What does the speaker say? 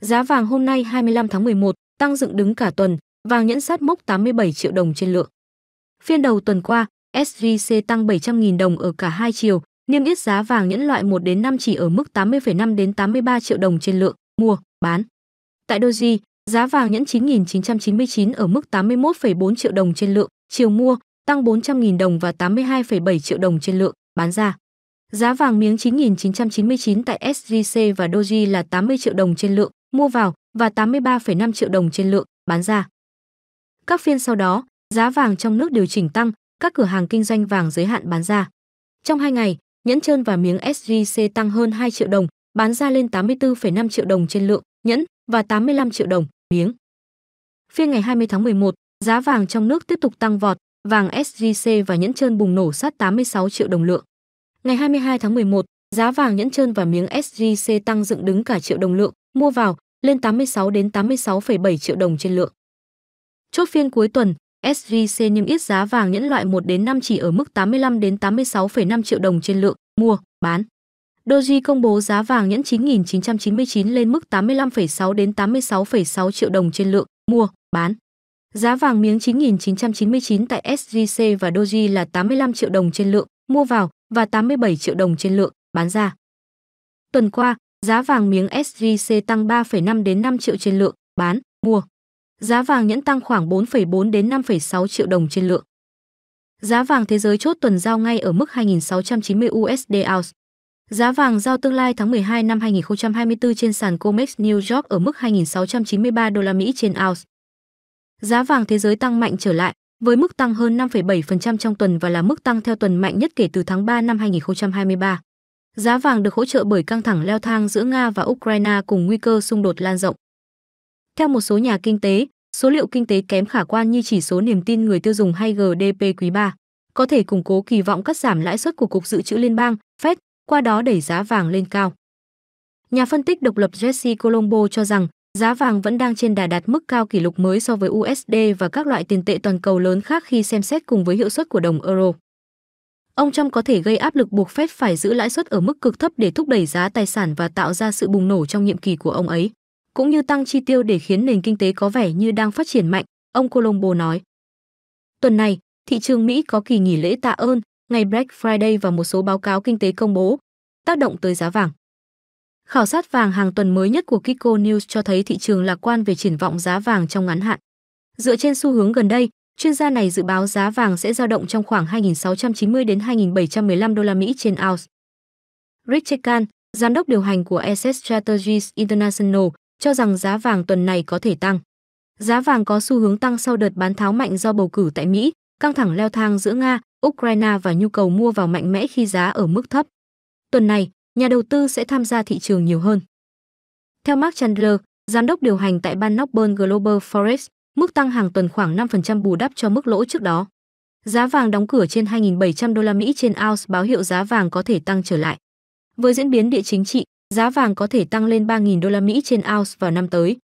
Giá vàng hôm nay 25 tháng 11 tăng dựng đứng cả tuần, vàng nhẫn sát mốc 87 triệu đồng trên lượng. Phiên đầu tuần qua, SJC tăng 700.000 đồng ở cả hai chiều, niêm yết giá vàng nhẫn loại 1 đến 5 chỉ ở mức 80,5 đến 83 triệu đồng trên lượng mua, bán. Tại Doji, giá vàng nhẫn 9.999 ở mức 81,4 triệu đồng trên lượng chiều mua, tăng 400.000 đồng và 82,7 triệu đồng trên lượng bán ra. Giá vàng miếng 9.999 tại SJC và Doji là 80 triệu đồng trên lượng mua vào và 83,5 triệu đồng trên lượng bán ra. Các phiên sau đó, giá vàng trong nước điều chỉnh tăng, các cửa hàng kinh doanh vàng giới hạn bán ra. Trong 2 ngày, nhẫn trơn và miếng SJC tăng hơn 2 triệu đồng, bán ra lên 84,5 triệu đồng trên lượng nhẫn và 85 triệu đồng miếng. Phiên ngày 20 tháng 11, giá vàng trong nước tiếp tục tăng vọt, vàng SJC và nhẫn trơn bùng nổ sát 86 triệu đồng lượng. Ngày 22 tháng 11, giá vàng nhẫn trơn và miếng SJC tăng dựng đứng cả triệu đồng lượng, mua vào lên 86 đến 86,7 triệu đồng trên lượng. Chốt phiên cuối tuần, SJC niêm yết giá vàng nhẫn loại 1 đến 5 chỉ ở mức 85 đến 86,5 triệu đồng trên lượng mua, bán. Doji công bố giá vàng nhẫn 9999 lên mức 85,6 đến 86,6 triệu đồng trên lượng mua, bán. Giá vàng miếng 9999 tại SJC và Doji là 85 triệu đồng trên lượng mua vào và 87 triệu đồng trên lượng bán ra. Tuần qua, Giá vàng miếng SJC tăng 3,5 đến 5 triệu trên lượng, bán, mua. Giá vàng nhẫn tăng khoảng 4,4 đến 5,6 triệu đồng trên lượng. Giá vàng thế giới chốt tuần giao ngay ở mức 2.690 USD ounce. Giá vàng giao tương lai tháng 12 năm 2024 trên sàn COMEX New York ở mức 2.693 đô la Mỹ trên ounce. Giá vàng thế giới tăng mạnh trở lại, với mức tăng hơn 5,7% trong tuần và là mức tăng theo tuần mạnh nhất kể từ tháng 3 năm 2023. Giá vàng được hỗ trợ bởi căng thẳng leo thang giữa Nga và Ukraine cùng nguy cơ xung đột lan rộng. Theo một số nhà kinh tế, số liệu kinh tế kém khả quan như chỉ số niềm tin người tiêu dùng hay GDP quý 3 có thể củng cố kỳ vọng cắt giảm lãi suất của Cục Dự trữ Liên bang, Fed, qua đó đẩy giá vàng lên cao. Nhà phân tích độc lập Jesse Colombo cho rằng giá vàng vẫn đang trên đà đạt mức cao kỷ lục mới so với USD và các loại tiền tệ toàn cầu lớn khác khi xem xét cùng với hiệu suất của đồng euro ông Trump có thể gây áp lực buộc Fed phải giữ lãi suất ở mức cực thấp để thúc đẩy giá tài sản và tạo ra sự bùng nổ trong nhiệm kỳ của ông ấy, cũng như tăng chi tiêu để khiến nền kinh tế có vẻ như đang phát triển mạnh, ông Colombo nói. Tuần này, thị trường Mỹ có kỳ nghỉ lễ tạ ơn, ngày Black Friday và một số báo cáo kinh tế công bố, tác động tới giá vàng. Khảo sát vàng hàng tuần mới nhất của Kiko News cho thấy thị trường lạc quan về triển vọng giá vàng trong ngắn hạn. Dựa trên xu hướng gần đây, Chuyên gia này dự báo giá vàng sẽ dao động trong khoảng 2.690 đến 2.715 đô la Mỹ trên ounce. Rick Chekan, giám đốc điều hành của SS Strategies International, cho rằng giá vàng tuần này có thể tăng. Giá vàng có xu hướng tăng sau đợt bán tháo mạnh do bầu cử tại Mỹ, căng thẳng leo thang giữa Nga, Ukraine và nhu cầu mua vào mạnh mẽ khi giá ở mức thấp. Tuần này, nhà đầu tư sẽ tham gia thị trường nhiều hơn. Theo Mark Chandler, giám đốc điều hành tại ban Northbourne Global Forex, mức tăng hàng tuần khoảng 5% bù đắp cho mức lỗ trước đó. Giá vàng đóng cửa trên 2.700 đô la Mỹ trên ounce báo hiệu giá vàng có thể tăng trở lại. Với diễn biến địa chính trị, giá vàng có thể tăng lên 3.000 đô la Mỹ trên ounce vào năm tới.